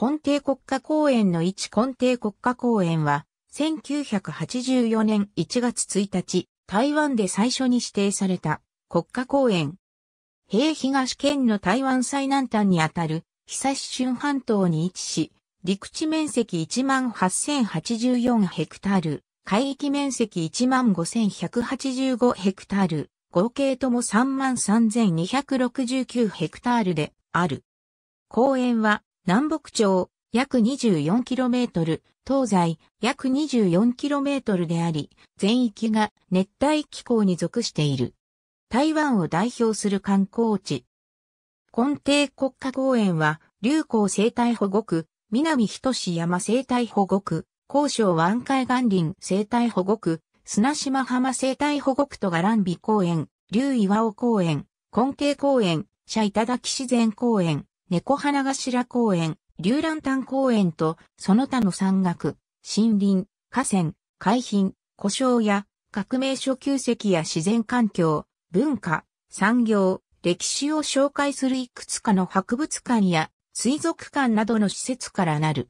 根底国家公園の一根底国家公園は、1984年1月1日、台湾で最初に指定された国家公園。平東県の台湾最南端にあたる、久し春半島に位置し、陸地面積18,084ヘクタール、海域面積15,185ヘクタール、合計とも33,269ヘクタールである。公園は南北朝、約 24km、東西、約 24km であり、全域が熱帯気候に属している。台湾を代表する観光地。根底国家公園は、流行生態保護区、南等山生態保護区、高尚湾海岸林生態保護区、砂島浜生態保護区とガランビ公園、竜岩尾公園、根茎公園、社頂自然公園、猫花頭公園、竜蘭丹公園と、その他の山岳、森林、河川、海浜、故障や、革命初級石や自然環境、文化、産業、歴史を紹介するいくつかの博物館や水族館などの施設からなる。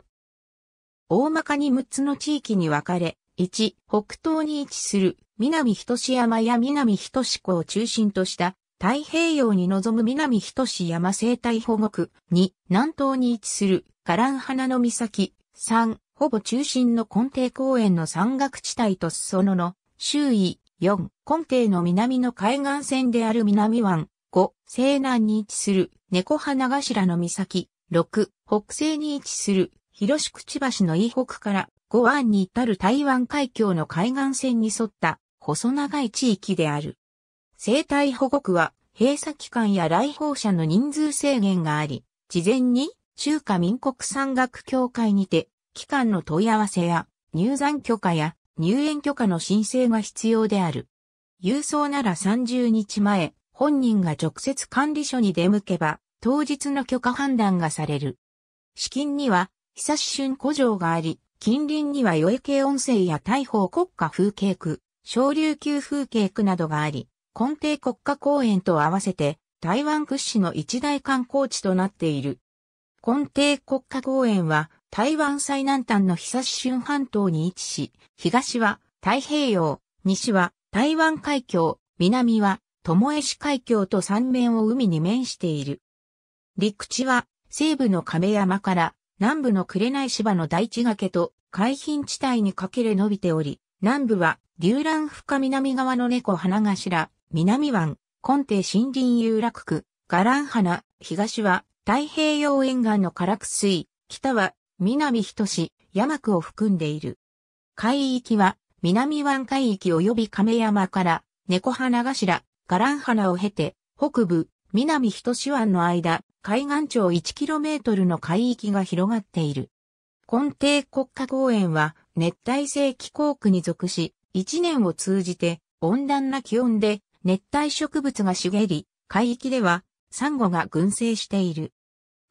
大まかに6つの地域に分かれ、1、北東に位置する南人志山や南人志湖を中心とした太平洋に望む南等し山生態保護区。に南東に位置するガラン花の岬。3、ほぼ中心の根底公園の山岳地帯と裾野の周囲。4、根底の南の海岸線である南湾。5、西南に位置する猫花頭の岬。6、北西に位置する広宿地橋の以北から5湾に至る台湾海峡の海岸線に沿った細長い地域である。生体保護区は閉鎖期間や来訪者の人数制限があり、事前に中華民国山岳協会にて、期間の問い合わせや入山許可や入園許可の申請が必要である。郵送なら30日前、本人が直接管理所に出向けば、当日の許可判断がされる。資金には、久し春古城があり、近隣には余計系温泉や大宝国家風景区、小竜級風景区などがあり、根底国家公園と合わせて台湾屈指の一大観光地となっている。根底国家公園は台湾最南端の久し春半島に位置し、東は太平洋、西は台湾海峡、南は友江市海峡と三面を海に面している。陸地は西部の亀山から南部の紅芝の大地崖と海浜地帯にかけれ伸びており、南部は、流蘭深南側の猫花頭、南湾、根底森林遊楽区、ガラン花、東は太平洋沿岸の唐津水、北は南人市、山区を含んでいる。海域は南湾海域及び亀山から猫花頭、ガラン花を経て北部、南人市湾の間、海岸長 1km の海域が広がっている。根底国家公園は熱帯性気候区に属し、一年を通じて温暖な気温で熱帯植物が茂り、海域ではサンゴが群生している。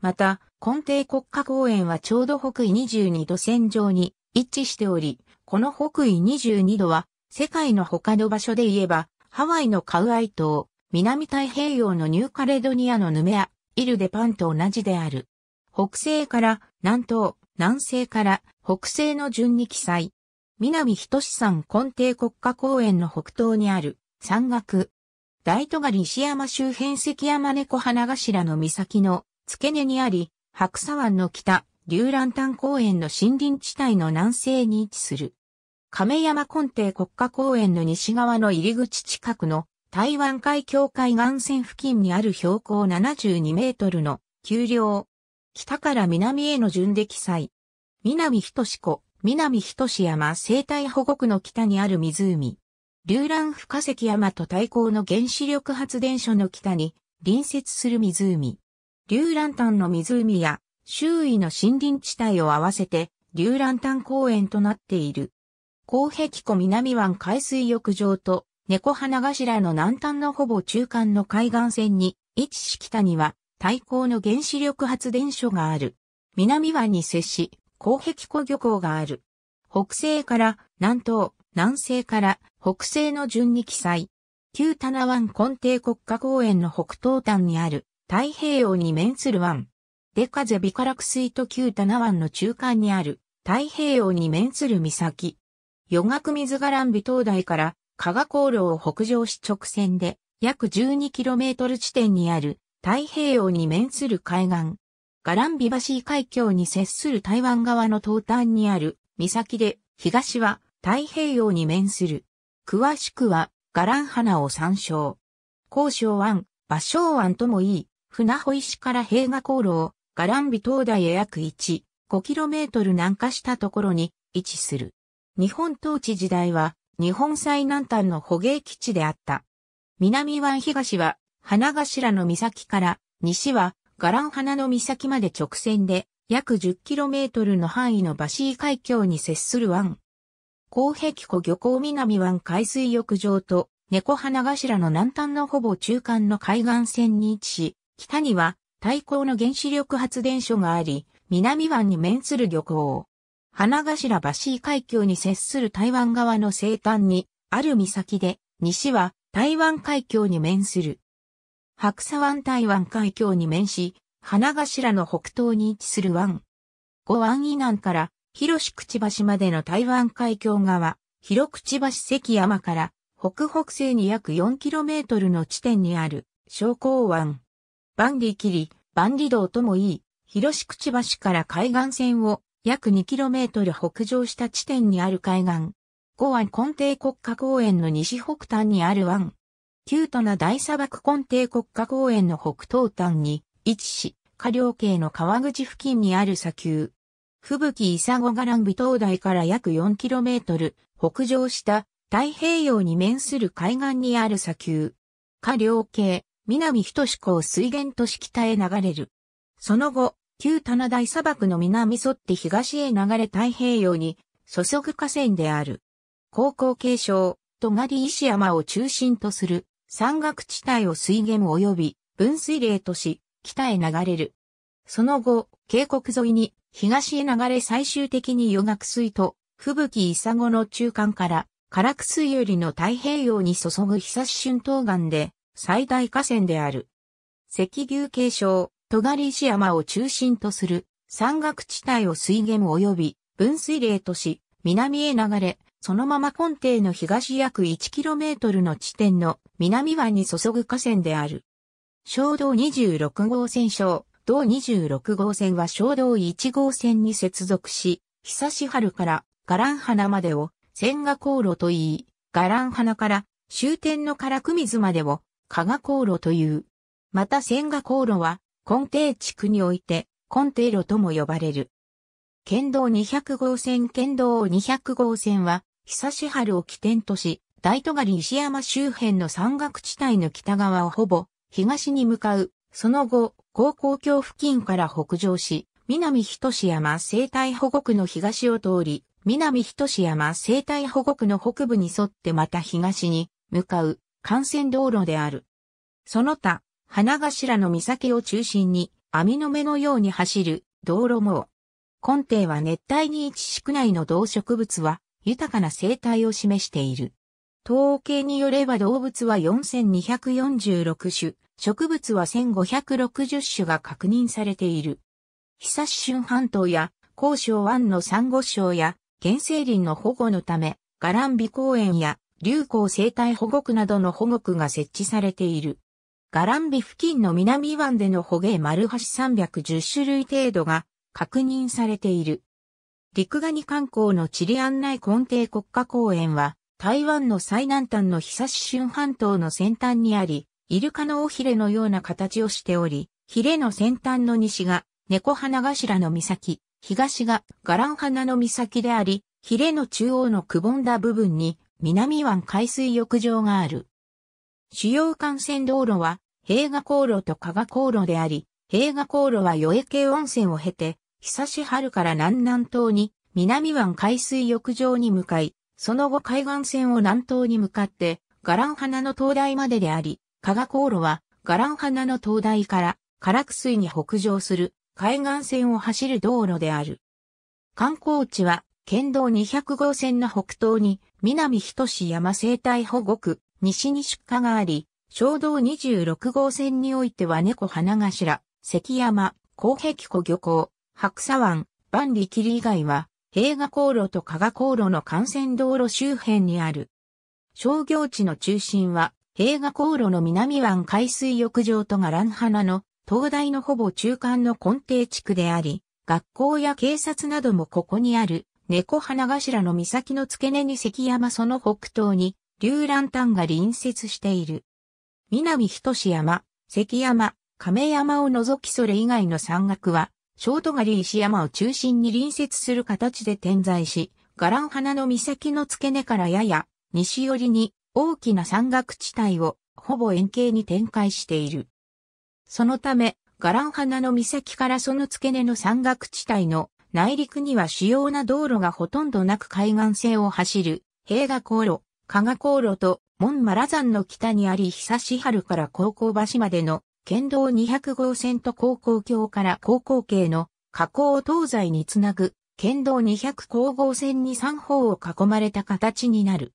また、根底国家公園はちょうど北緯22度線上に位置しており、この北緯22度は世界の他の場所で言えば、ハワイのカウアイ島、南太平洋のニューカレドニアのヌメア、イルデパンと同じである。北西から南東、南西から北西の順に記載。南等山根底国家公園の北東にある山岳。大都が西山周辺関山猫花頭の岬の付け根にあり、白砂湾の北、竜蘭丹公園の森林地帯の南西に位置する。亀山根底国家公園の西側の入り口近くの台湾海峡海岸線付近にある標高72メートルの丘陵。北から南への順で記載。南ひとし湖、南ひとし山生態保護区の北にある湖。流蘭不化石山と対抗の原子力発電所の北に隣接する湖。流蘭丹の湖や周囲の森林地帯を合わせて流蘭丹公園となっている。高壁湖南湾海水浴場と猫花頭の南端のほぼ中間の海岸線に位置し北には対抗の原子力発電所がある。南湾に接し、高壁湖漁港がある。北西から南東、南西から北西の順に記載。旧棚湾根底国家公園の北東端にある太平洋に面する湾。デカゼビカラク水と旧棚湾の中間にある太平洋に面する岬。余学水が蘭美灯台から加賀航路を北上し直線で約 12km 地点にある太平洋に面する海岸。ガランビバシー海峡に接する台湾側の東端にある岬で東は太平洋に面する詳しくは、ガラン花を参照。高昌湾、芭蕉湾ともいい、船保石から平賀航路を、ガランビ東大へ約 1.5km 南下したところに位置する。日本統治時代は、日本最南端の捕鯨基地であった。南湾東は、花頭の岬から、西は、ガラン花の岬まで直線で、約 10km の範囲のバシー海峡に接する湾広壁湖漁港南湾海水浴場と猫花頭の南端のほぼ中間の海岸線に位置し、北には太閤の原子力発電所があり、南湾に面する漁港。花頭橋海峡に接する台湾側の西端にある岬で、西は台湾海峡に面する。白砂湾台湾海峡に面し、花頭の北東に位置する湾。五湾以南から広口橋までの台湾海峡側、広口橋関山から北北西に約 4km の地点にある商工湾。万里切万里道ともいい、広口橋から海岸線を約 2km 北上した地点にある海岸。五湾根底国家公園の西北端にある湾。キュートな大砂漠根底国家公園の北東端に位置し、下流系の川口付近にある砂丘。吹雪サゴガがン美灯台から約4トル北上した太平洋に面する海岸にある砂丘。下両系、南等志港水源都市北へ流れる。その後、旧棚大砂漠の南沿って東へ流れ太平洋に注ぐ河川である。高校継承、とがり石山を中心とする山岳地帯を水源及び分水嶺とし、北へ流れる。その後、渓谷沿いに東へ流れ最終的に余学水と、吹雪伊佐ゴの中間から、唐津水よりの太平洋に注ぐ久し春東岸で、最大河川である。石牛継承、戸狩石山を中心とする、山岳地帯を水源及び、分水嶺とし、南へ流れ、そのまま根底の東約 1km の地点の南湾に注ぐ河川である。衝動26号線章。同26号線は小道1号線に接続し、久し春からガラン花までを千賀航路と言い、ガラン花から終点の唐久水までを加賀航路という。また千賀航路は、根底地区において、根底路とも呼ばれる。県道200号線県道200号線は、久し春を起点とし、大都狩石山周辺の山岳地帯の北側をほぼ、東に向かう、その後、高校橋付近から北上し、南人志山生態保護区の東を通り、南人志山生態保護区の北部に沿ってまた東に向かう幹線道路である。その他、花頭の岬を中心に網の目のように走る道路網。根底は熱帯に位置し区内の動植物は豊かな生態を示している。統計によれば動物は4246種、植物は1560種が確認されている。久春半島や、高昌湾の珊瑚礁や、原生林の保護のため、ガランビ公園や、流行生態保護区などの保護区が設置されている。ガランビ付近の南湾での捕鯨丸橋310種類程度が確認されている。陸ガニ観光のチリ案内根底国家公園は、台湾の最南端のし春半島の先端にあり、イルカの尾ひれのような形をしており、ひれの先端の西が猫花頭の岬、東がガラン花の岬であり、ヒレの中央のくぼんだ部分に南湾海水浴場がある。主要幹線道路は平賀航路と加賀航路であり、平賀航路は与江系温泉を経て、久し春から南南東に南湾海水浴場に向かい、その後海岸線を南東に向かって、ガラン花の灯台までであり、加賀航路は、ガラン花の灯台から、唐ラ水に北上する、海岸線を走る道路である。観光地は、県道200号線の北東に、南人志山生態保護区、西に出荷があり、小道26号線においては猫花頭、関山、高壁湖漁港、白砂湾、万里霧以外は、平賀航路と加賀航路の幹線道路周辺にある。商業地の中心は、平賀航路の南湾海水浴場とが蘭花の東大のほぼ中間の根底地区であり、学校や警察などもここにある、猫花頭の岬の付け根に関山その北東に、竜蘭丹が隣接している。南等山、関山、亀山を除きそれ以外の山岳は、ショート狩り石山を中心に隣接する形で点在し、ガラン花の岬の付け根からやや西寄りに大きな山岳地帯をほぼ円形に展開している。そのため、ガラン花の岬からその付け根の山岳地帯の内陸には主要な道路がほとんどなく海岸線を走る、平賀航路、加賀航路と、門マラ山の北にあり久し春から高校橋までの県道200号線と高校橋から高校系の河口を東西につなぐ、県道200高号線に3方を囲まれた形になる。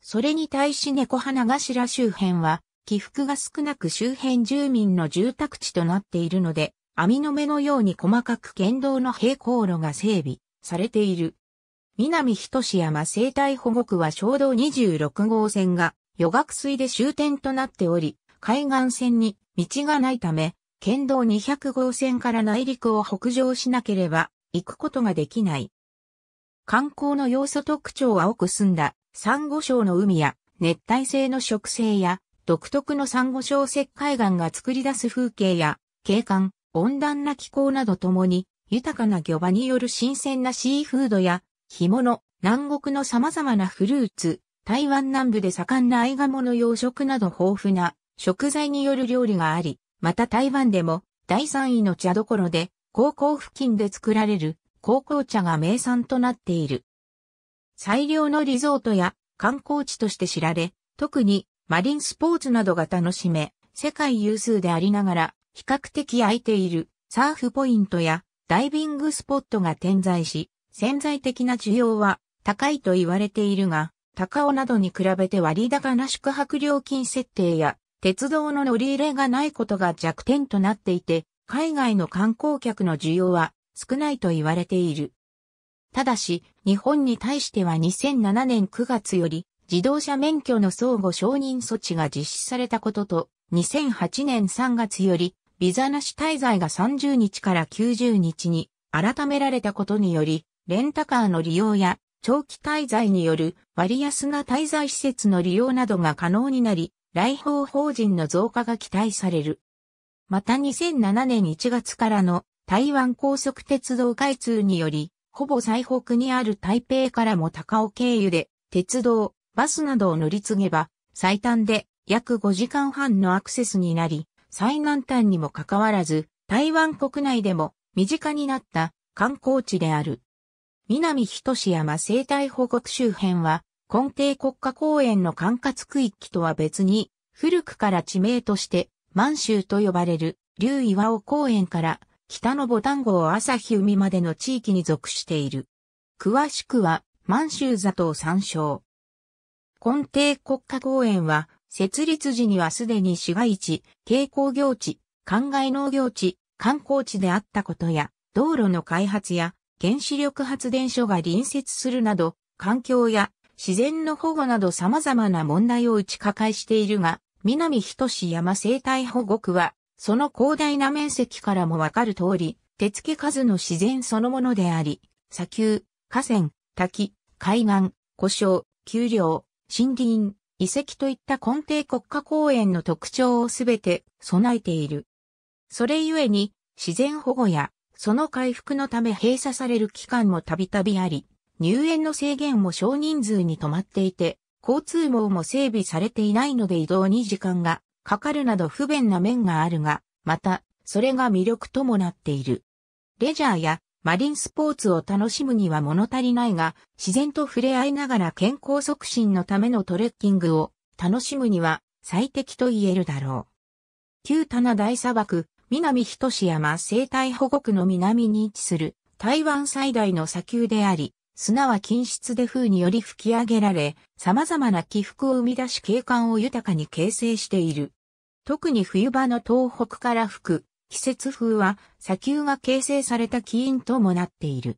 それに対し猫花頭周辺は、起伏が少なく周辺住民の住宅地となっているので、網の目のように細かく県道の平行路が整備されている。南仁山生態保護区は小道26号線が、余学水で終点となっており、海岸線に道がないため、県道200号線から内陸を北上しなければ行くことができない。観光の要素特徴はく澄んだ、珊瑚礁の海や熱帯性の植生や独特の珊瑚礁石灰岩が作り出す風景や景観、温暖な気候などともに豊かな漁場による新鮮なシーフードや干物、南国の様々なフルーツ、台湾南部で盛んな合鴨の養殖など豊富な食材による料理があり、また台湾でも第3位の茶どころで、高校付近で作られる高校茶が名産となっている。最良のリゾートや観光地として知られ、特にマリンスポーツなどが楽しめ、世界有数でありながら、比較的空いているサーフポイントやダイビングスポットが点在し、潜在的な需要は高いと言われているが、高尾などに比べて割高な宿泊料金設定や鉄道の乗り入れがないことが弱点となっていて、海外の観光客の需要は少ないと言われている。ただし、日本に対しては2007年9月より自動車免許の相互承認措置が実施されたことと、2008年3月よりビザなし滞在が30日から90日に改められたことにより、レンタカーの利用や長期滞在による割安な滞在施設の利用などが可能になり、来訪法人の増加が期待される。また2007年1月からの台湾高速鉄道開通により、ほぼ最北にある台北からも高尾経由で、鉄道、バスなどを乗り継げば、最短で約5時間半のアクセスになり、最南端にもかかわらず、台湾国内でも身近になった観光地である。南人志山生態保護区周辺は、根底国家公園の管轄区域とは別に、古くから地名として、満州と呼ばれる、竜岩尾公園から、北のボタン号朝日海までの地域に属している。詳しくは、満州座と参照。根底国家公園は、設立時にはすでに市街地、軽工業地、灌漑農業地、観光地であったことや、道路の開発や、原子力発電所が隣接するなど、環境や自然の保護など様々な問題を打ち抱えしているが、南等山生態保護区は、その広大な面積からもわかる通り、手付数の自然そのものであり、砂丘、河川、滝、海岸、故障、丘陵、森林、遺跡といった根底国家公園の特徴をすべて備えている。それゆえに、自然保護や、その回復のため閉鎖される期間もたびたびあり、入園の制限も少人数に止まっていて、交通網も整備されていないので移動に時間がかかるなど不便な面があるが、また、それが魅力ともなっている。レジャーやマリンスポーツを楽しむには物足りないが、自然と触れ合いながら健康促進のためのトレッキングを楽しむには最適と言えるだろう。旧棚大砂漠、南人志山生態保護区の南に位置する台湾最大の砂丘であり、砂は均質で風により吹き上げられ、様々な起伏を生み出し景観を豊かに形成している。特に冬場の東北から吹く季節風は砂丘が形成された起因ともなっている。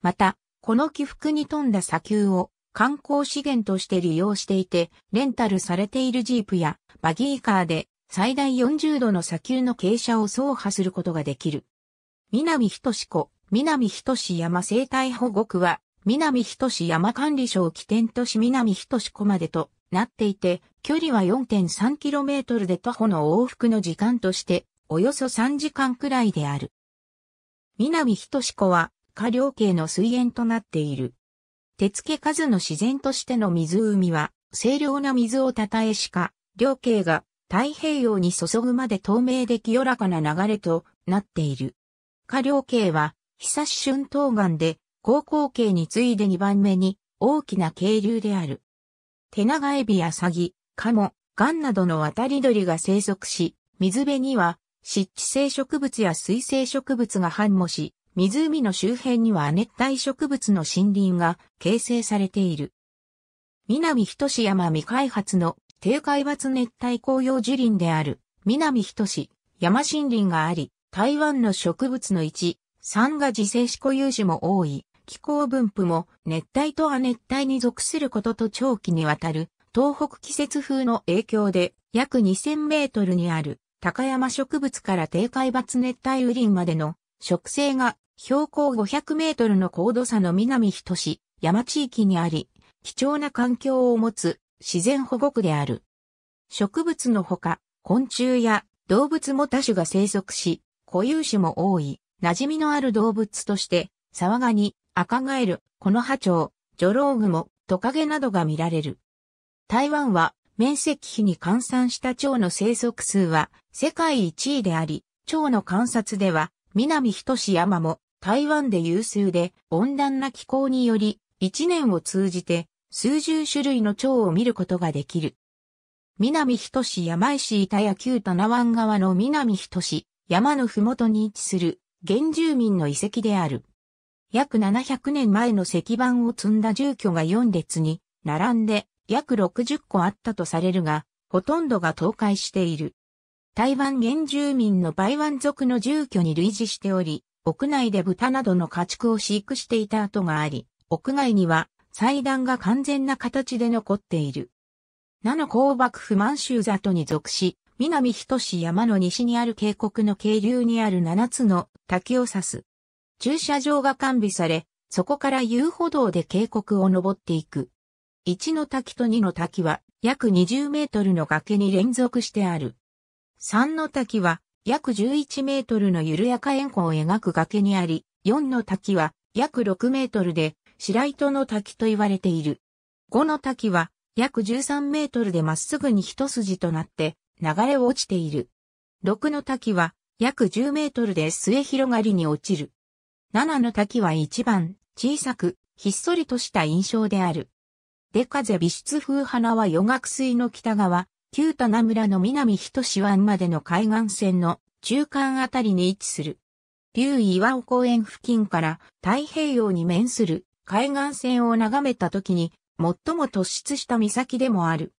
また、この起伏に富んだ砂丘を観光資源として利用していて、レンタルされているジープやバギーカーで最大40度の砂丘の傾斜を走破することができる。南ひとし湖、南ひとし山生態保護区は南人市山管理省起点都市南人市湖までとなっていて、距離は 4.3km で徒歩の往復の時間として、およそ3時間くらいである。南人市湖は、下流系の水源となっている。手付数の自然としての湖は、清涼な水をたたえしか、両系が太平洋に注ぐまで透明で清らかな流れとなっている。下両系は、久し春東岸で高校系に次いで2番目に大きな渓流である。手長エビやサギ、カモ、ガンなどの渡り鳥が生息し、水辺には湿地性植物や水生植物が繁茂し、湖の周辺には熱帯植物の森林が形成されている。南仁山未開発の低海抜熱帯紅葉樹林である南仁山森林があり、台湾の植物の一、3が自生し固有種も多い。気候分布も熱帯と亜熱帯に属することと長期にわたる東北季節風の影響で約2000メートルにある高山植物から低海抜熱帯雨林までの植生が標高500メートルの高度差の南等し山地域にあり貴重な環境を持つ自然保護区である。植物のほか昆虫や動物も多種が生息し固有種も多い馴染みのある動物として、ワガニ、赤ガエル、この波長、ジョロウグモ、トカゲなどが見られる。台湾は面積比に換算した蝶の生息数は世界一位であり、蝶の観察では南仁山も台湾で有数で温暖な気候により一年を通じて数十種類の蝶を見ることができる。南仁山石板や旧棚湾側の南仁山のふもとに位置する原住民の遺跡である。約700年前の石板を積んだ住居が4列に並んで約60個あったとされるが、ほとんどが倒壊している。台湾原住民のバ湾族の住居に類似しており、屋内で豚などの家畜を飼育していた跡があり、屋外には祭壇が完全な形で残っている。七甲幕府満州里に属し、南等山の西にある渓谷の渓流にある7つの滝を指す。駐車場が完備され、そこから遊歩道で渓谷を登っていく。1の滝と2の滝は約20メートルの崖に連続してある。3の滝は約11メートルの緩やか円弧を描く崖にあり、4の滝は約6メートルで白糸の滝と言われている。5の滝は約13メートルでまっすぐに一筋となって流れ落ちている。6の滝は約10メートルで末広がりに落ちる。7の滝は一番小さく、ひっそりとした印象である。出風美出風花は余学水の北側、旧棚村の南人志湾までの海岸線の中間あたりに位置する。竜岩尾公園付近から太平洋に面する海岸線を眺めた時に最も突出した岬でもある。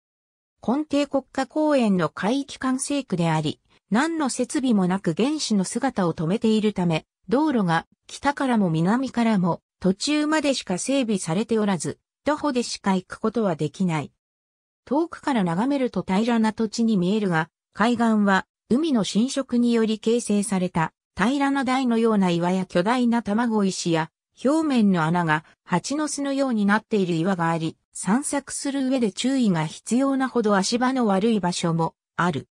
根底国家公園の海域管制区であり、何の設備もなく原始の姿を止めているため、道路が北からも南からも途中までしか整備されておらず、徒歩でしか行くことはできない。遠くから眺めると平らな土地に見えるが、海岸は海の浸食により形成された平らな台のような岩や巨大な卵石や表面の穴が蜂の巣のようになっている岩があり、散策する上で注意が必要なほど足場の悪い場所もある。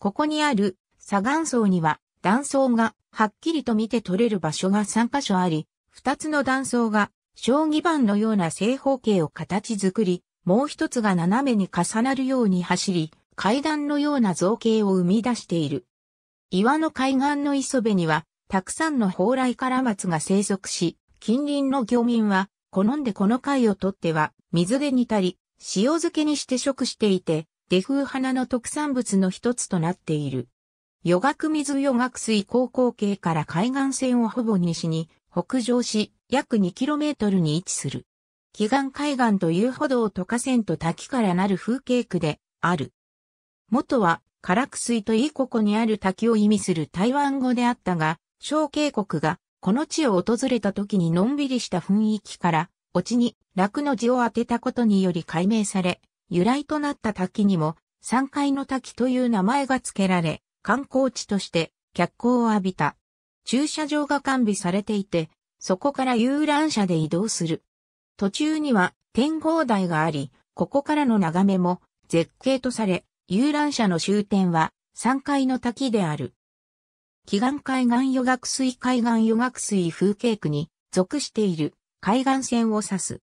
ここにある砂岩層には断層がはっきりと見て取れる場所が3箇所あり、2つの断層が将棋盤のような正方形を形作り、もう一つが斜めに重なるように走り、階段のような造形を生み出している。岩の海岸の磯辺には、たくさんの蓬莱から松が生息し、近隣の漁民は、好んでこの貝を取っては、水で煮たり、塩漬けにして食していて、デフ花の特産物の一つとなっている。与学水与学水高校系から海岸線をほぼ西に北上し、約 2km に位置する。祈願海岸という歩道と河川と滝からなる風景区である。元は、唐水といいここにある滝を意味する台湾語であったが、小渓谷がこの地を訪れた時にのんびりした雰囲気から、おちに楽の字を当てたことにより解明され、由来となった滝にも、三階の滝という名前が付けられ、観光地として脚光を浴びた。駐車場が完備されていて、そこから遊覧車で移動する。途中には展望台があり、ここからの眺めも絶景とされ、遊覧車の終点は3階の滝である。奇岩海岸予学水海岸予学水風景区に属している海岸線を指す。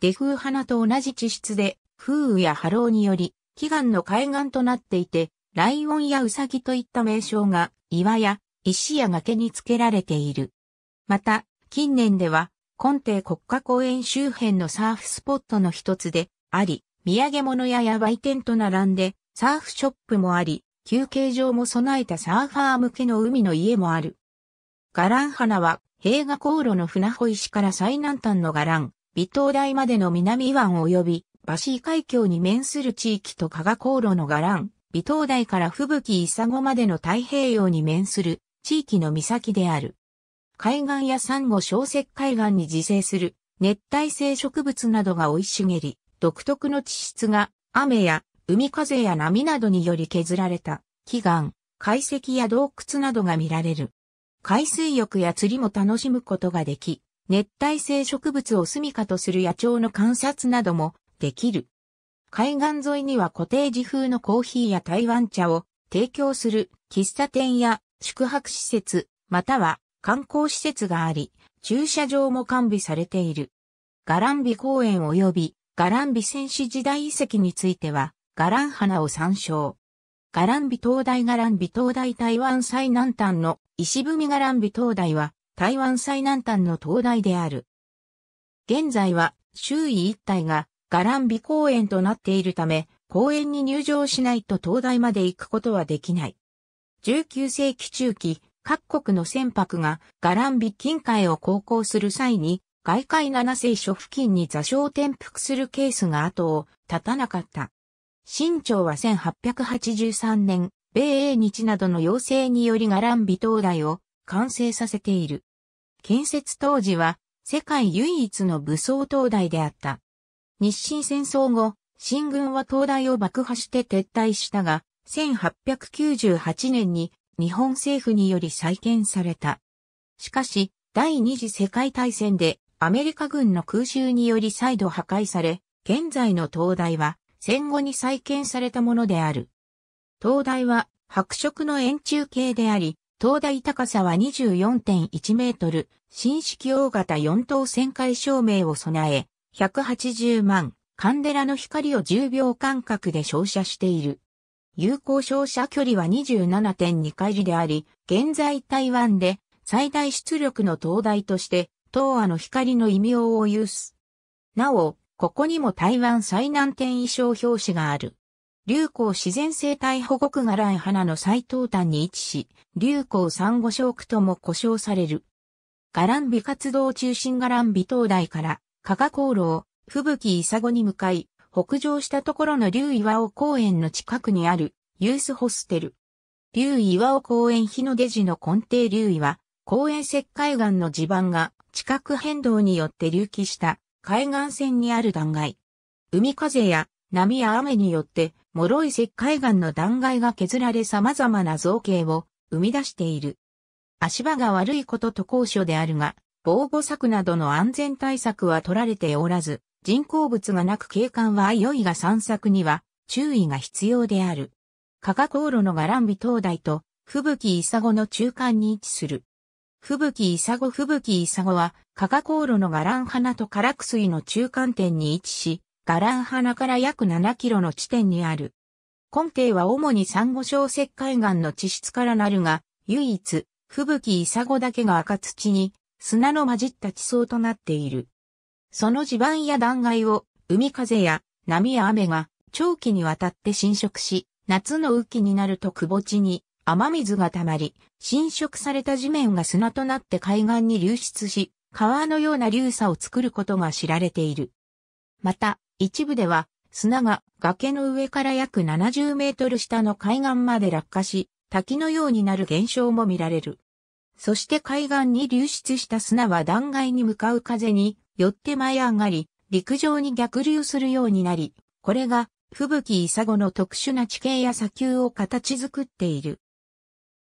出風花と同じ地質で風雨や波浪により、奇岩の海岸となっていて、ライオンやウサギといった名称が岩や石や崖につけられている。また、近年では、根底国家公園周辺のサーフスポットの一つであり、土産物やや売店と並んで、サーフショップもあり、休憩場も備えたサーファー向けの海の家もある。ガラン花は、平賀航路の船穂石から最南端のガラン、微島台までの南湾及び、バシー海峡に面する地域と加賀航路のガラン、微東台から吹雪伊佐ゴまでの太平洋に面する地域の岬である。海岸や珊瑚小石海岸に自生する熱帯性植物などが生い茂り、独特の地質が雨や海風や波などにより削られた奇岩、海石や洞窟などが見られる。海水浴や釣りも楽しむことができ、熱帯性植物を住処とする野鳥の観察などもできる。海岸沿いにはコテージ風のコーヒーや台湾茶を提供する喫茶店や宿泊施設、または観光施設があり、駐車場も完備されている。ガランビ公園及びガランビ戦士時代遺跡については、ガラン花を参照。ガランビ灯台ガランビ灯台台湾最南端の石踏みガランビ灯台は台湾最南端の灯台である。現在は周囲一帯がガランビ公園となっているため、公園に入場しないと灯台まで行くことはできない。19世紀中期、各国の船舶がガランビ近海を航行する際に、外海七世所付近に座礁転覆するケースが後を絶たなかった。清朝は1883年、米英日などの要請によりガランビ灯台を完成させている。建設当時は世界唯一の武装灯台であった。日清戦争後、新軍は東大を爆破して撤退したが、1898年に日本政府により再建された。しかし、第二次世界大戦でアメリカ軍の空襲により再度破壊され、現在の東大は戦後に再建されたものである。東大は白色の円柱形であり、東大高さは24.1メートル、新式大型4等旋回照明を備え、180万、カンデラの光を10秒間隔で照射している。有効照射距離は27.2回りであり、現在台湾で最大出力の灯台として、東亜の光の異名を有す。なお、ここにも台湾最南点衣装表紙がある。流行自然生態保護区ラン花の最東端に位置し、流行珊瑚礁区とも呼称される。ガラン美活動中心ガラン美灯台から加賀路を吹雪さ子に向かい、北上したところの竜岩尾公園の近くにあるユースホステル。竜岩尾公園日の出時の根底竜岩、公園石灰岩の地盤が地殻変動によって隆起した海岸線にある断崖。海風や波や雨によって脆い石灰岩の断崖が削られ様々な造形を生み出している。足場が悪いことと高所であるが、防護策などの安全対策は取られておらず、人工物がなく景観は良いが散策には注意が必要である。加賀航路のガランビ灯台と吹雪イサゴの中間に位置する。吹雪イサゴ吹雪イサゴは加賀航路のガラン花と唐ク水の中間点に位置し、ガラン花から約7キロの地点にある。根底は主に珊瑚礁石灰岩の地質からなるが、唯一、吹雪イサゴだけが赤土に砂の混じった地層となっている。その地盤や断崖を海風や波や雨が長期にわたって浸食し、夏の雨季になると窪地に雨水が溜まり、浸食された地面が砂となって海岸に流出し、川のような流砂を作ることが知られている。また、一部では砂が崖の上から約70メートル下の海岸まで落下し、滝のようになる現象も見られる。そして海岸に流出した砂は断崖に向かう風によって舞い上がり、陸上に逆流するようになり、これが吹雪イサゴの特殊な地形や砂丘を形作っている。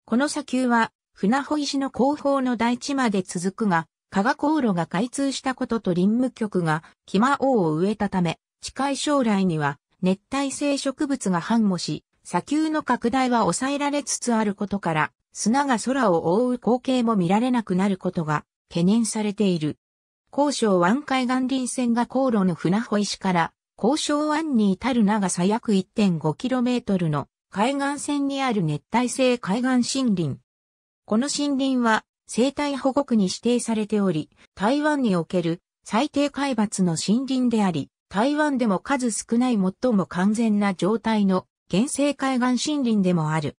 この砂丘は船穂石の後方の大地まで続くが、加賀航路が開通したことと林務局が木間王を植えたため、近い将来には熱帯性植物が繁茂し、砂丘の拡大は抑えられつつあることから、砂が空を覆う光景も見られなくなることが懸念されている。交渉湾海岸林線が航路の船穂石から交渉湾に至る長さ約 1.5km の海岸線にある熱帯性海岸森林。この森林は生態保護区に指定されており、台湾における最低海抜の森林であり、台湾でも数少ない最も完全な状態の原生海岸森林でもある。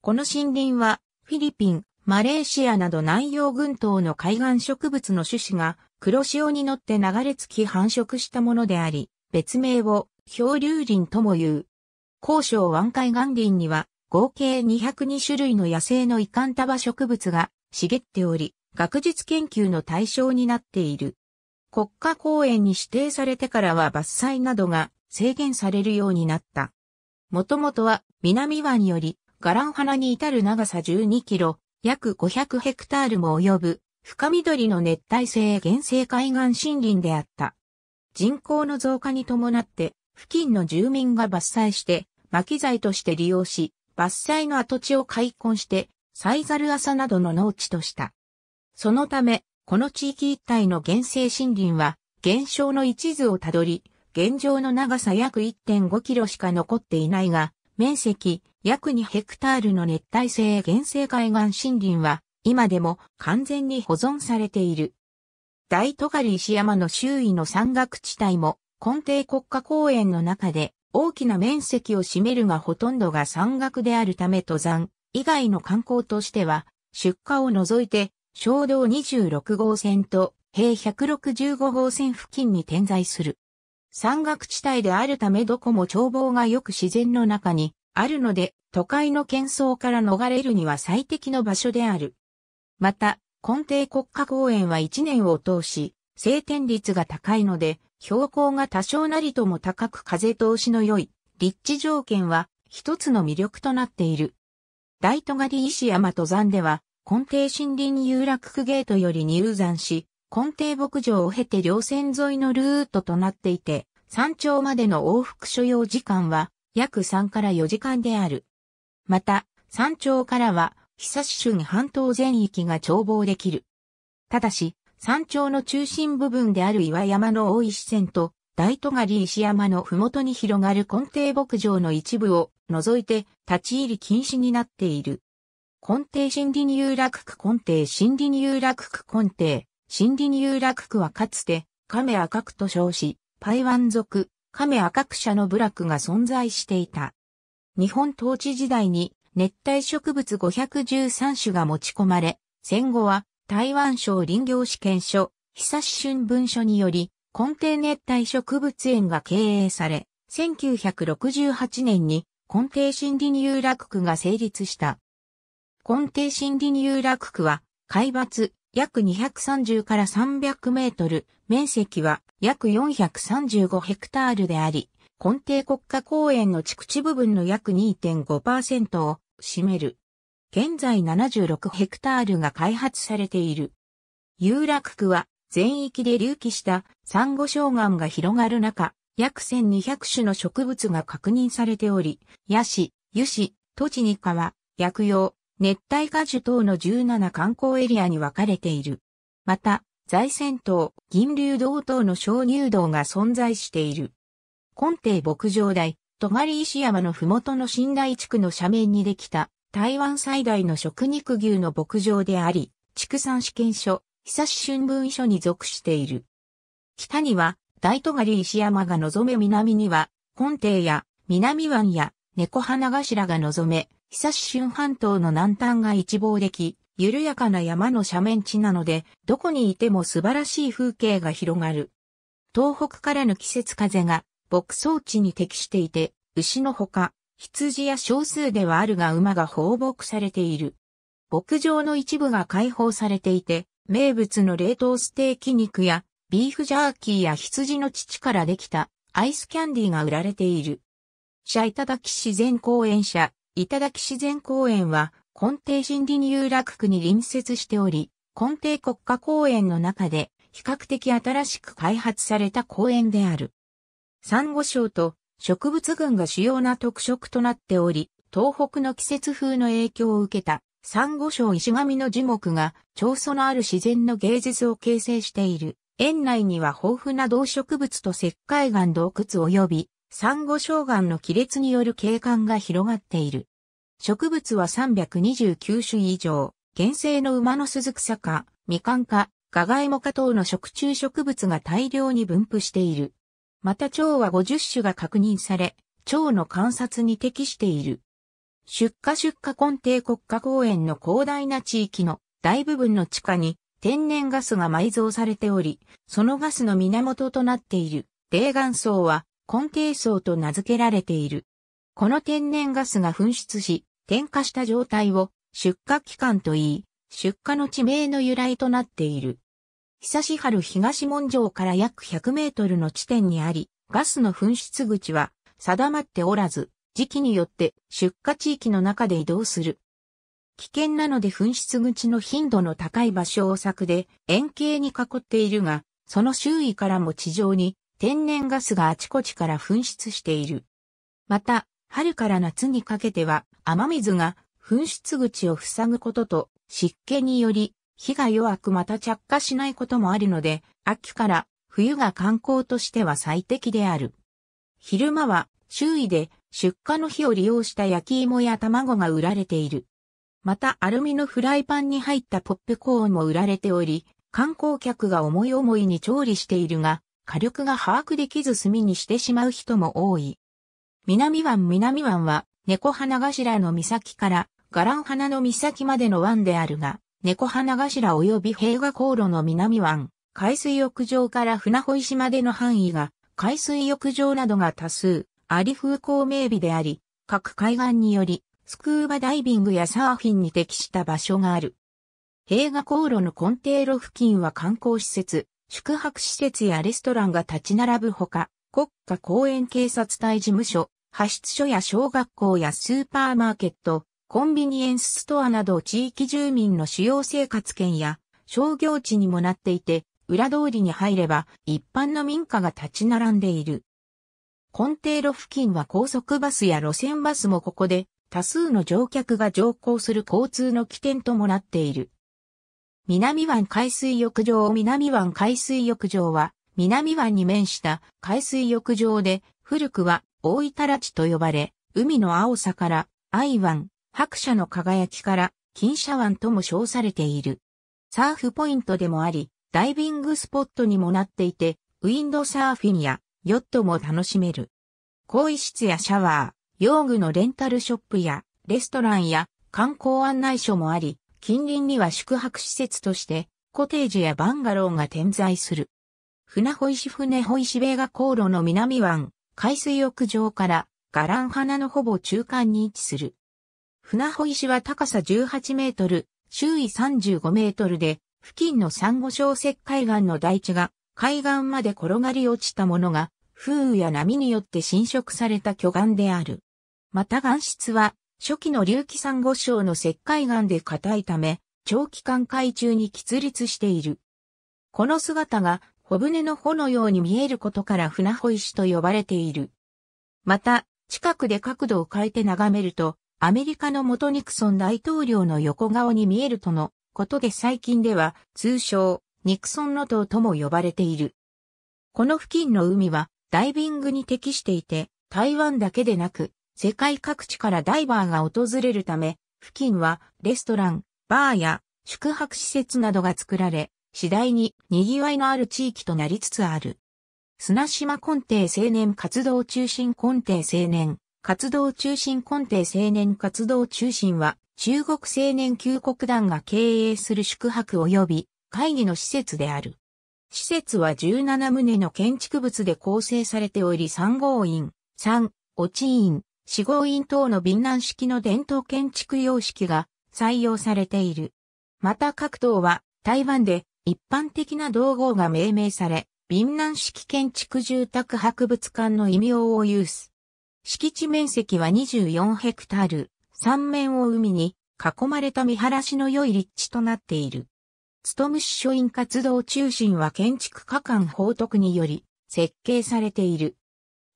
この森林はフィリピン、マレーシアなど南洋群島の海岸植物の種子が黒潮に乗って流れ着き繁殖したものであり、別名を漂流林とも言う。高渉湾海岸林には合計202種類の野生のイカンタバ植物が茂っており、学術研究の対象になっている。国家公園に指定されてからは伐採などが制限されるようになった。もともとは南湾よりガラン花に至る長さ12キロ、約500ヘクタールも及ぶ、深緑の熱帯性原生海岸森林であった。人口の増加に伴って、付近の住民が伐採して、薪材として利用し、伐採の跡地を開墾して、サイザル朝などの農地とした。そのため、この地域一帯の原生森林は、減少の一途をたどり、現状の長さ約1.5キロしか残っていないが、面積約2ヘクタールの熱帯性原生海岸森林は、今でも完全に保存されている。大都狩石山の周囲の山岳地帯も、根底国家公園の中で大きな面積を占めるがほとんどが山岳であるため登山以外の観光としては、出荷を除いて、小道26号線と平165号線付近に点在する。山岳地帯であるためどこも眺望がよく自然の中にあるので、都会の喧騒から逃れるには最適の場所である。また、根底国家公園は一年を通し、晴天率が高いので、標高が多少なりとも高く風通しの良い、立地条件は一つの魅力となっている。大都狩石山登山では、根底森林遊楽区ゲートより入山し、根底牧場を経て稜線沿いのルートとなっていて、山頂までの往復所要時間は約3から4時間である。また、山頂からは、久し春半島全域が眺望できる。ただし、山頂の中心部分である岩山の大石線と、大尖石山の麓に広がる根底牧場の一部を除いて立ち入り禁止になっている。根底森林遊楽区根底森林遊楽区根底森林遊楽区はかつて亀赤区と称し、パイワン族、亀赤く社の部落が存在していた。日本統治時代に熱帯植物513種が持ち込まれ、戦後は台湾省林業試験所、久し春文書により、根底熱帯植物園が経営され、1968年に根底森林遊楽区が成立した。根底森林遊楽区は、海抜約230から300メートル、面積は約435ヘクタールであり、根底国家公園の築地部分の約2.5%を占める。現在76ヘクタールが開発されている。有楽区は全域で隆起した珊瑚礁岩が広がる中、約1200種の植物が確認されており、ヤシ、油脂、土地に川、薬用、熱帯果樹等の17観光エリアに分かれている。また、財泉島、銀流道等の小乳道が存在している。根底牧場台、戸狩石山の麓の新大地区の斜面にできた台湾最大の食肉牛の牧場であり、畜産試験所、久し春分所に属している。北には大戸狩石山が望め南には、根底や南湾や猫花頭が望め、久し春半島の南端が一望でき、緩やかな山の斜面地なので、どこにいても素晴らしい風景が広がる。東北からの季節風が牧草地に適していて、牛のほか、羊や少数ではあるが馬が放牧されている。牧場の一部が解放されていて、名物の冷凍ステーキ肉やビーフジャーキーや羊の乳からできたアイスキャンディーが売られている。シャイタダキ自然公園社頂自然公園は、根底森林遊楽区に隣接しており、根底国家公園の中で、比較的新しく開発された公園である。サンゴ礁と植物群が主要な特色となっており、東北の季節風の影響を受けた、サンゴ礁石神の樹木が、長素のある自然の芸術を形成している。園内には豊富な動植物と石灰岩洞窟及び、サンゴ礁岩の亀裂による景観が広がっている。植物は329種以上、原生の馬の鈴草か、みかんか、ガガエモか等の食虫植物が大量に分布している。また蝶は50種が確認され、蝶の観察に適している。出荷出荷根底国家公園の広大な地域の大部分の地下に天然ガスが埋蔵されており、そのガスの源となっている霊岩層は根底層と名付けられている。この天然ガスが噴出し、点火した状態を出荷期間と言い、出荷の地名の由来となっている。久し春東門城から約100メートルの地点にあり、ガスの噴出口は定まっておらず、時期によって出荷地域の中で移動する。危険なので噴出口の頻度の高い場所を柵で円形に囲っているが、その周囲からも地上に天然ガスがあちこちから噴出している。また、春から夏にかけては雨水が噴出口を塞ぐことと湿気により火が弱くまた着火しないこともあるので、秋から冬が観光としては最適である。昼間は周囲で出荷の火を利用した焼き芋や卵が売られている。またアルミのフライパンに入ったポップコーンも売られており、観光客が思い思いに調理しているが、火力が把握できず炭にしてしまう人も多い。南湾南湾は猫花頭の岬から、ガラン花の岬までの湾であるが、猫花頭及び平和航路の南湾、海水浴場から船堀島までの範囲が、海水浴場などが多数、あり風光明媚であり、各海岸により、スクーバダイビングやサーフィンに適した場所がある。平和航路の根底路付近は観光施設、宿泊施設やレストランが立ち並ぶほか、国家公園警察隊事務所、派出所や小学校やスーパーマーケット、コンビニエンスストアなど地域住民の主要生活圏や商業地にもなっていて、裏通りに入れば一般の民家が立ち並んでいる。コンテーロ付近は高速バスや路線バスもここで多数の乗客が乗降する交通の起点ともなっている。南湾海水浴場南湾海水浴場は南湾に面した海水浴場で古くは大分らちと呼ばれ、海の青さから、愛湾、白車の輝きから、金社湾とも称されている。サーフポイントでもあり、ダイビングスポットにもなっていて、ウィンドサーフィンやヨットも楽しめる。更衣室やシャワー、用具のレンタルショップやレストランや観光案内所もあり、近隣には宿泊施設としてコテージやバンガローが点在する。船保石船保石米が航路の南湾、海水浴場からガラン花のほぼ中間に位置する。船穂石は高さ18メートル、周囲35メートルで、付近の珊瑚礁石海岸の大地が海岸まで転がり落ちたものが、風雨や波によって侵食された巨岩である。また岩質は、初期の隆起珊瑚礁の石灰岩で硬いため、長期間海中に喫立している。この姿が小舟の帆のように見えることから船帆石と呼ばれている。また、近くで角度を変えて眺めると、アメリカの元ニクソン大統領の横顔に見えるとのことで最近では、通称、ニクソンの塔とも呼ばれている。この付近の海は、ダイビングに適していて、台湾だけでなく、世界各地からダイバーが訪れるため、付近はレストラン、バーや宿泊施設などが作られ、次第に賑わいのある地域となりつつある。砂島根底青年活動中心根底青年、活動中心根底青年活動中心は、中国青年救国団が経営する宿泊及び会議の施設である。施設は17棟の建築物で構成されており3号院、3、落ち院、4号院等の便南式の伝統建築様式が採用されている。また各党は台湾で一般的な道号が命名され、瓶南式建築住宅博物館の異名を有す。敷地面積は24ヘクタール、三面を海に囲まれた見晴らしの良い立地となっている。つとむ支所員活動中心は建築家間法徳により設計されている。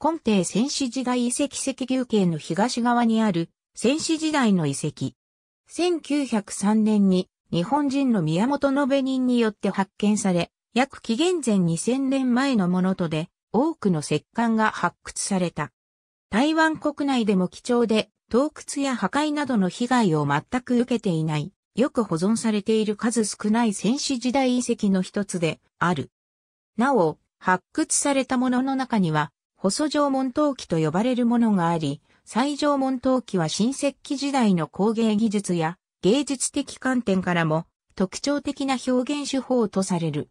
根底戦士時代遺跡石牛系の東側にある戦士時代の遺跡。1903年に日本人の宮本延べ人によって発見され、約紀元前2000年前のものとで、多くの石棺が発掘された。台湾国内でも貴重で、洞窟や破壊などの被害を全く受けていない、よく保存されている数少ない戦死時代遺跡の一つである。なお、発掘されたものの中には、細縄文陶器と呼ばれるものがあり、最縄文陶器は新石器時代の工芸技術や芸術的観点からも特徴的な表現手法とされる。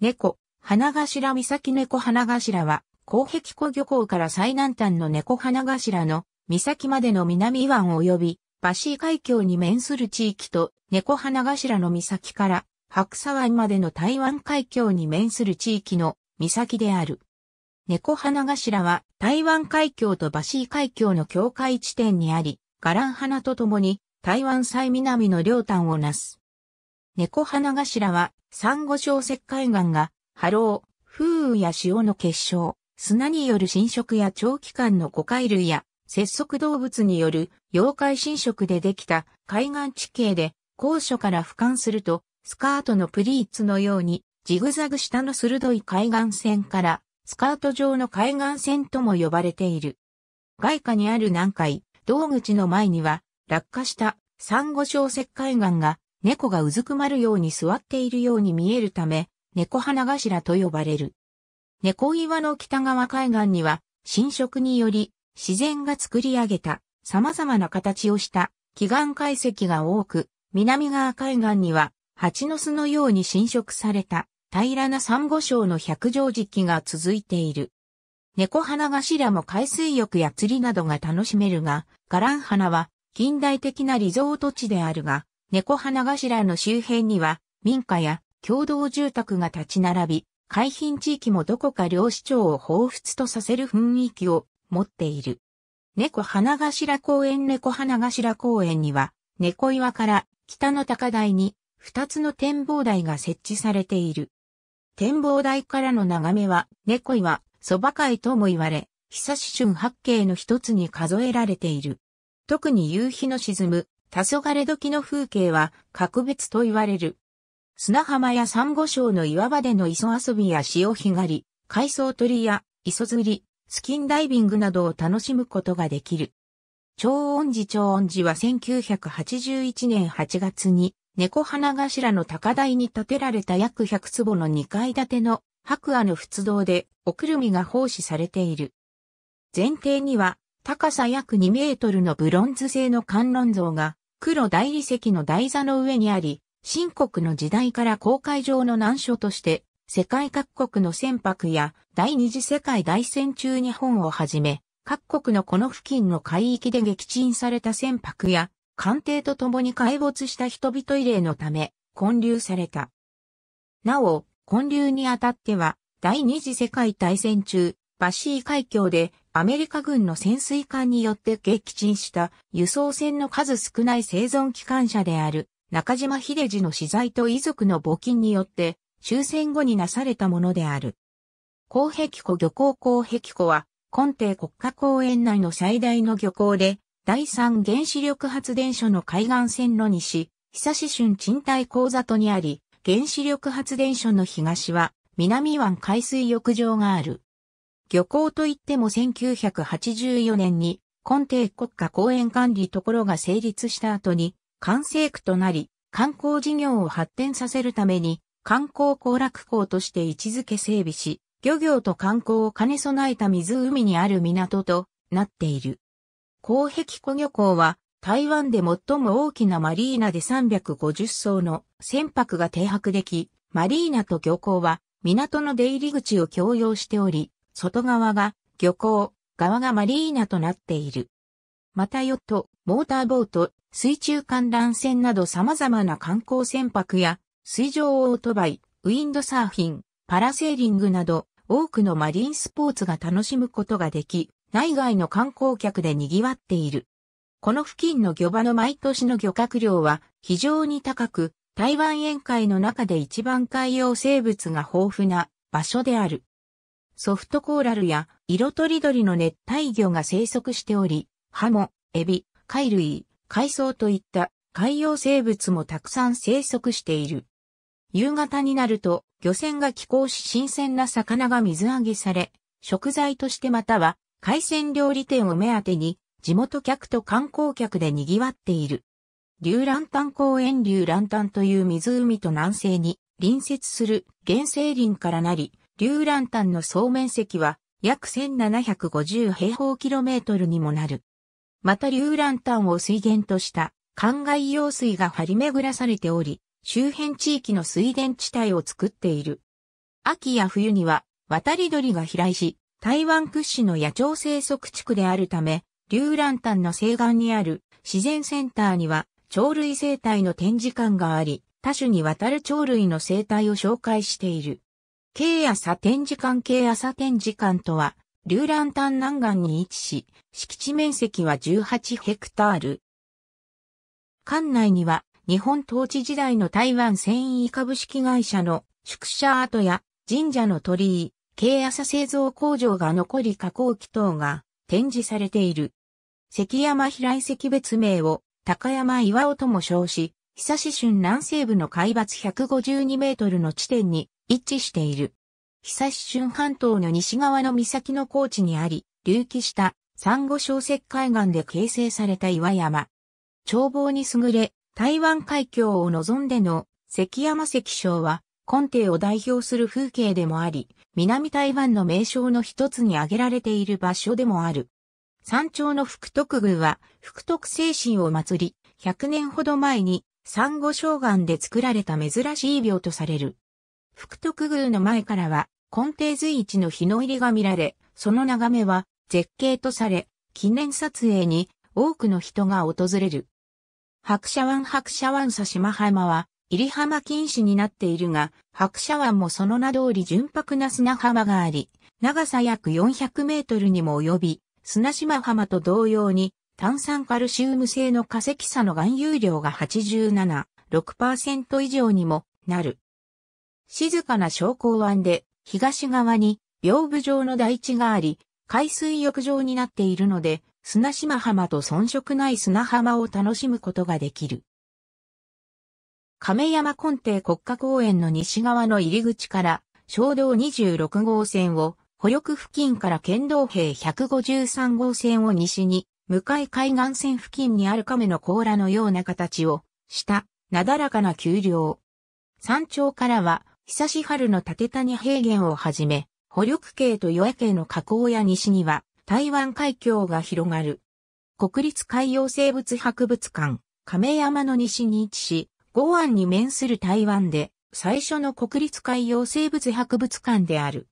猫、花頭岬猫花頭は、広壁湖漁港から最南端の猫花頭の岬までの南湾及び、バシー海峡に面する地域と、猫花頭の岬から白砂湾までの台湾海峡に面する地域の岬である。猫花頭は台湾海峡とバシー海峡の境界地点にあり、ガラン花と共に台湾最南の両端をなす。猫花頭は、珊瑚礁石海岸が、波浪、風雨や潮の結晶、砂による侵食や長期間の誤解類や、節足動物による妖怪侵食でできた海岸地形で、高所から俯瞰すると、スカートのプリーツのように、ジグザグ下の鋭い海岸線から、スカート状の海岸線とも呼ばれている。外下にある南海、道口の前には、落下した珊瑚礁石灰岩が猫がうずくまるように座っているように見えるため、猫花頭と呼ばれる。猫岩の北側海岸には、浸食により自然が作り上げた様々な形をした奇岩解石が多く、南側海岸には蜂の巣のように侵食された平らな珊瑚礁の百時期が続いている。猫花頭も海水浴や釣りなどが楽しめるが、ガラン花は近代的なリゾート地であるが、猫花頭の周辺には民家や共同住宅が立ち並び、海浜地域もどこか漁師町を彷彿とさせる雰囲気を持っている。猫花頭公園猫花頭公園には、猫岩から北の高台に2つの展望台が設置されている。展望台からの眺めは、猫岩、蕎麦海とも言われ、久し春八景の一つに数えられている。特に夕日の沈む、黄昏時の風景は格別と言われる。砂浜や珊瑚礁の岩場での磯遊びや潮干狩り、海藻取りや磯釣り、スキンダイビングなどを楽しむことができる。長音寺長音寺は1981年8月に猫花頭の高台に建てられた約100坪の2階建ての白亜の仏堂でおくるみが奉仕されている。前提には高さ約2メートルのブロンズ製の観音像が、黒大理石の台座の上にあり、新国の時代から公海上の難所として、世界各国の船舶や第二次世界大戦中日本をはじめ、各国のこの付近の海域で撃沈された船舶や、艦艇と共に海没した人々慰霊のため、建立された。なお、建立にあたっては、第二次世界大戦中、バシー海峡でアメリカ軍の潜水艦によって撃沈した輸送船の数少ない生存機関車である中島秀治の資材と遺族の募金によって終戦後になされたものである。公壁湖漁港公壁湖は根底国家公園内の最大の漁港で第三原子力発電所の海岸線に西、久志春賃貸港里にあり、原子力発電所の東は南湾海水浴場がある。漁港といっても1984年に、根底国家公園管理ところが成立した後に、完成区となり、観光事業を発展させるために、観光行楽港として位置づけ整備し、漁業と観光を兼ね備えた湖にある港となっている。公壁湖漁港は、台湾で最も大きなマリーナで350艘の船舶が停泊でき、マリーナと漁港は港の出入り口を共用しており、外側が漁港、側がマリーナとなっている。またヨット、モーターボート、水中観覧船など様々な観光船舶や、水上オートバイ、ウィンドサーフィン、パラセーリングなど、多くのマリンスポーツが楽しむことができ、内外の観光客で賑わっている。この付近の漁場の毎年の漁獲量は非常に高く、台湾沿海の中で一番海洋生物が豊富な場所である。ソフトコーラルや色とりどりの熱帯魚が生息しており、ハモ、エビ、貝類、海藻といった海洋生物もたくさん生息している。夕方になると漁船が寄港し新鮮な魚が水揚げされ、食材としてまたは海鮮料理店を目当てに地元客と観光客で賑わっている。竜蘭丹公園竜蘭丹という湖と南西に隣接する原生林からなり、龍蘭丹の総面積は約1750平方キロメートルにもなる。また龍蘭丹を水源とした灌漑用水が張り巡らされており、周辺地域の水田地帯を作っている。秋や冬には渡り鳥が飛来し、台湾屈指の野鳥生息地区であるため、龍蘭丹の西岸にある自然センターには鳥類生態の展示館があり、多種にわたる鳥類の生態を紹介している。京朝展示館京朝展示館とは、流蘭丹南岸に位置し、敷地面積は18ヘクタール。館内には、日本統治時代の台湾繊維株式会社の宿舎跡や神社の鳥居、京朝製造工場が残り加工機等が展示されている。関山平遺跡別名を高山岩尾とも称し、久志春南西部の海抜152メートルの地点に一致している。久し春半島の西側の岬の高地にあり、隆起した珊瑚礁石海岸で形成された岩山。眺望に優れ、台湾海峡を望んでの関山石礁は、根底を代表する風景でもあり、南台湾の名称の一つに挙げられている場所でもある。山頂の福徳宮は、福徳精神を祭り、100年ほど前に、珊瑚礁岩で作られた珍しい廟とされる。福徳宮の前からは、根底随一の日の入りが見られ、その眺めは絶景とされ、記念撮影に多くの人が訪れる。白車湾白車湾佐島浜は、入浜禁止になっているが、白車湾もその名通り純白な砂浜があり、長さ約400メートルにも及び、砂島浜と同様に、炭酸カルシウム製の化石砂の含有量が87、6%以上にもなる。静かな小港湾で、東側に、屏風状の台地があり、海水浴場になっているので、砂島浜と遜色ない砂浜を楽しむことができる。亀山根底国家公園の西側の入り口から、小道26号線を、保育付近から県道兵153号線を西に、向かい海岸線付近にある亀の甲羅のような形を、した、なだらかな丘陵。山頂からは、久し春の立谷平原をはじめ、捕力系と夜明の河口や西には、台湾海峡が広がる。国立海洋生物博物館、亀山の西に位置し、豪安に面する台湾で、最初の国立海洋生物博物館である。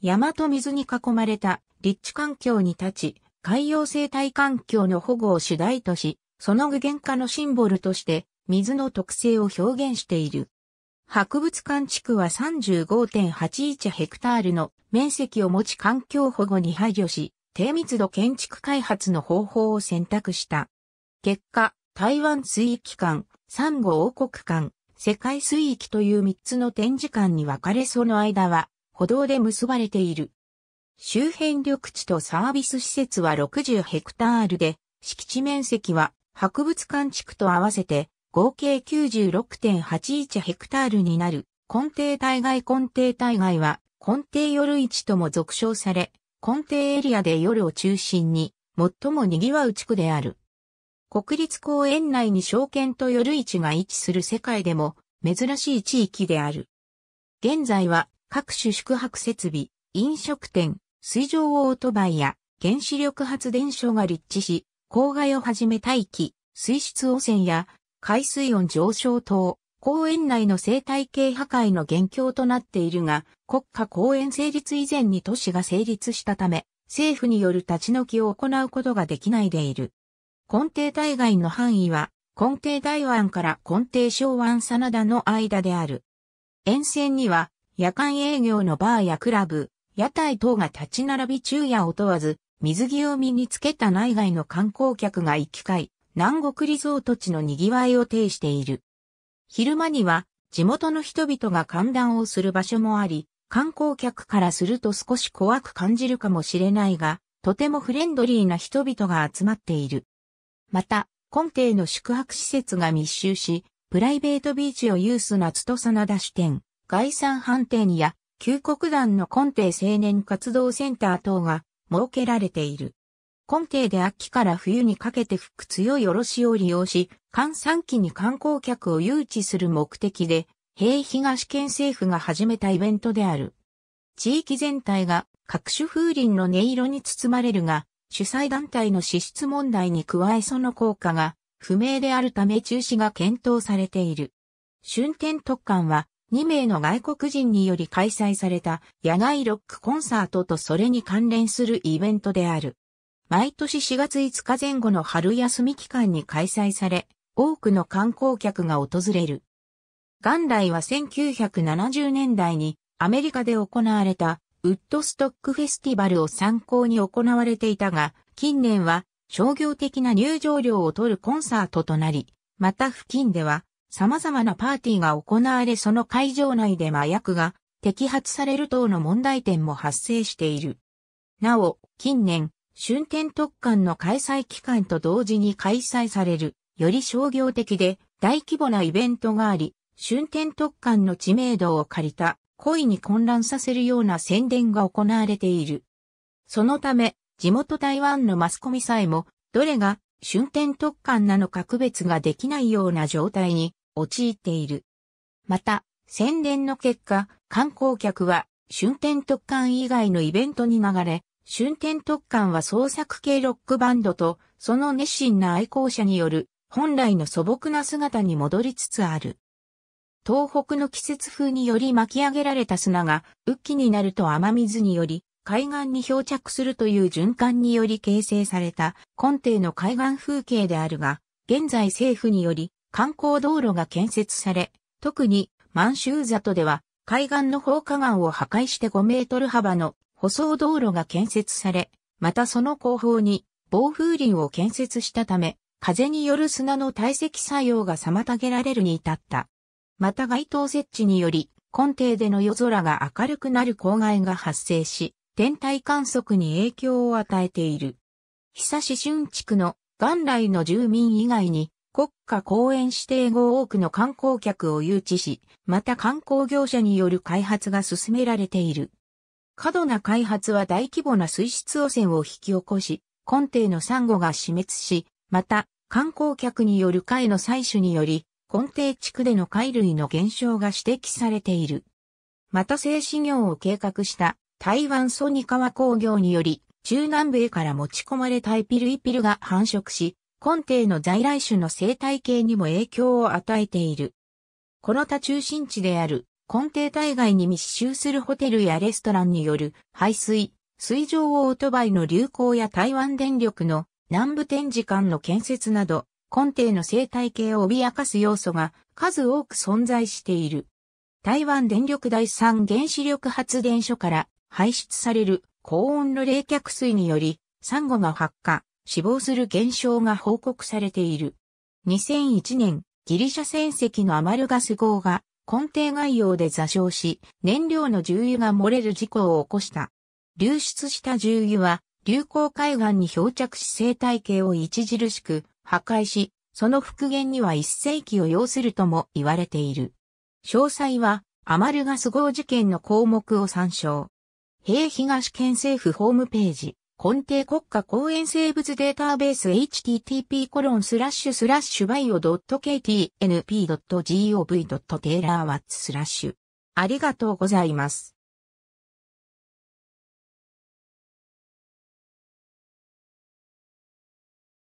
山と水に囲まれた立地環境に立ち、海洋生態環境の保護を主題とし、その具現化のシンボルとして、水の特性を表現している。博物館地区は35.81ヘクタールの面積を持ち環境保護に配慮し、低密度建築開発の方法を選択した。結果、台湾水域間、産後王国間、世界水域という3つの展示館に分かれその間は歩道で結ばれている。周辺緑地とサービス施設は60ヘクタールで、敷地面積は博物館地区と合わせて合計96.81ヘクタールになる、根底対外根底対外は、根底夜市とも俗称され、根底エリアで夜を中心に、最も賑わう地区である。国立公園内に証券と夜市が位置する世界でも、珍しい地域である。現在は、各種宿泊設備、飲食店、水上オートバイや原子力発電所が立地し、郊外をはじめ大気、水質汚染や海水温上昇等、公園内の生態系破壊の元凶となっているが、国家公園成立以前に都市が成立したため、政府による立ち退きを行うことができないでいる。根底大外の範囲は、根底大湾から根底小湾ナダの間である。沿線には、夜間営業のバーやクラブ、屋台等が立ち並び昼夜を問わず、水着を身につけた内外の観光客が行き交い、南国リゾート地の賑わいを呈している。昼間には地元の人々が観覧をする場所もあり、観光客からすると少し怖く感じるかもしれないが、とてもフレンドリーな人々が集まっている。また、根底の宿泊施設が密集し、プライベートビーチを有数な千歳灘支店、概算判定にや、旧国団の根底青年活動センター等が設けられている。根底で秋から冬にかけて吹く強い卸を利用し、寒山期に観光客を誘致する目的で、平東県政府が始めたイベントである。地域全体が各種風鈴の音色に包まれるが、主催団体の支出問題に加えその効果が不明であるため中止が検討されている。春天特館は2名の外国人により開催された野外ロックコンサートとそれに関連するイベントである。毎年4月5日前後の春休み期間に開催され、多くの観光客が訪れる。元来は1970年代にアメリカで行われたウッドストックフェスティバルを参考に行われていたが、近年は商業的な入場料を取るコンサートとなり、また付近では様々なパーティーが行われその会場内で麻薬が摘発される等の問題点も発生している。なお、近年、春天特館の開催期間と同時に開催される、より商業的で大規模なイベントがあり、春天特館の知名度を借りた、恋に混乱させるような宣伝が行われている。そのため、地元台湾のマスコミさえも、どれが春天特館なのか区別ができないような状態に陥っている。また、宣伝の結果、観光客は春天特館以外のイベントに流れ、春天特艦は創作系ロックバンドと、その熱心な愛好者による、本来の素朴な姿に戻りつつある。東北の季節風により巻き上げられた砂が、雨季になると雨水により、海岸に漂着するという循環により形成された、根底の海岸風景であるが、現在政府により、観光道路が建設され、特に、満州里では、海岸の放火岩を破壊して5メートル幅の舗装道路が建設され、またその後方に防風林を建設したため、風による砂の堆積作用が妨げられるに至った。また街灯設置により、根底での夜空が明るくなる光害が発生し、天体観測に影響を与えている。久志春地区の元来の住民以外に、国家公園指定後多くの観光客を誘致し、また観光業者による開発が進められている。過度な開発は大規模な水質汚染を引き起こし、根底のサンゴが死滅し、また、観光客による貝の採取により、根底地区での貝類の減少が指摘されている。また製紙業を計画した台湾ソニカワ工業により、中南米から持ち込まれたイピルイピルが繁殖し、根底の在来種の生態系にも影響を与えている。この他中心地である根底体外に密集するホテルやレストランによる排水、水上オートバイの流行や台湾電力の南部展示館の建設など、根底の生態系を脅かす要素が数多く存在している。台湾電力第三原子力発電所から排出される高温の冷却水により、サンゴが発火、死亡する現象が報告されている。2001年、ギリシャ船籍のアマルガス号が根底概要で座礁し、燃料の重油が漏れる事故を起こした。流出した重油は、流行海岸に漂着し生態系を著しく破壊し、その復元には一世紀を要するとも言われている。詳細は、アマルガス号事件の項目を参照。平東県政府ホームページ。根底国家公園生物データベース http コロンスラッシュスラッシュバイオ .ktnp.gov.taylorwatts スラッシュありがとうございます。